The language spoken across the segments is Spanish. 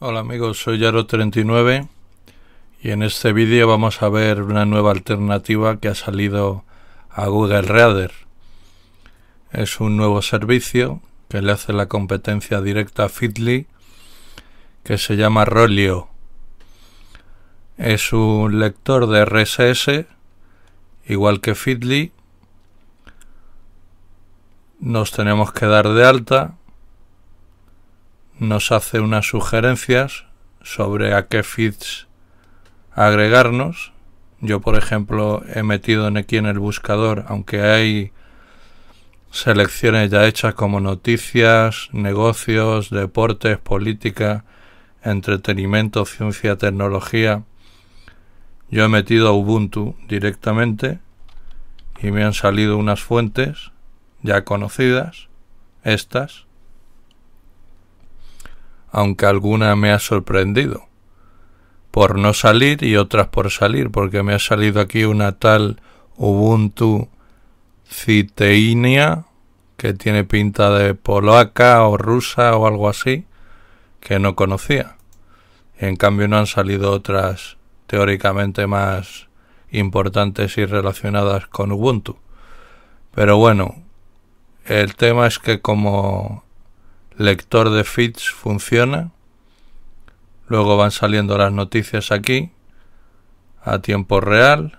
Hola amigos, soy Yaro39 y en este vídeo vamos a ver una nueva alternativa que ha salido a Google Reader. Es un nuevo servicio que le hace la competencia directa a Fitly que se llama Rolio. Es un lector de RSS igual que Fitly. Nos tenemos que dar de alta nos hace unas sugerencias sobre a qué feeds agregarnos. Yo, por ejemplo, he metido aquí en el buscador, aunque hay selecciones ya hechas como noticias, negocios, deportes, política, entretenimiento, ciencia, tecnología. Yo he metido Ubuntu directamente y me han salido unas fuentes ya conocidas, estas, aunque alguna me ha sorprendido, por no salir y otras por salir, porque me ha salido aquí una tal Ubuntu Citeinia, que tiene pinta de polaca o rusa o algo así, que no conocía. En cambio no han salido otras teóricamente más importantes y relacionadas con Ubuntu. Pero bueno, el tema es que como lector de feeds funciona. Luego van saliendo las noticias aquí a tiempo real.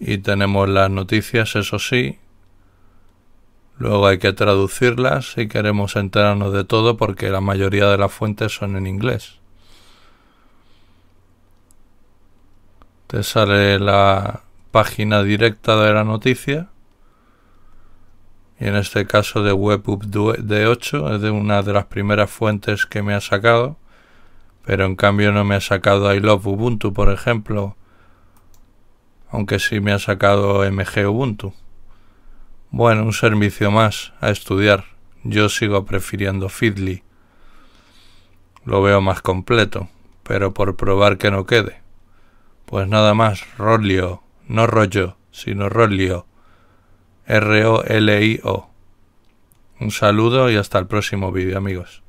Y tenemos las noticias, eso sí. Luego hay que traducirlas si queremos enterarnos de todo porque la mayoría de las fuentes son en inglés. Te sale la página directa de la noticia y en este caso de de 8 es de una de las primeras fuentes que me ha sacado pero en cambio no me ha sacado I Love Ubuntu por ejemplo aunque sí me ha sacado MG Ubuntu bueno, un servicio más a estudiar yo sigo prefiriendo Feedly lo veo más completo pero por probar que no quede pues nada más, Rolio, no rollo, sino Rolio R-O-L-I-O. Un saludo y hasta el próximo vídeo, amigos.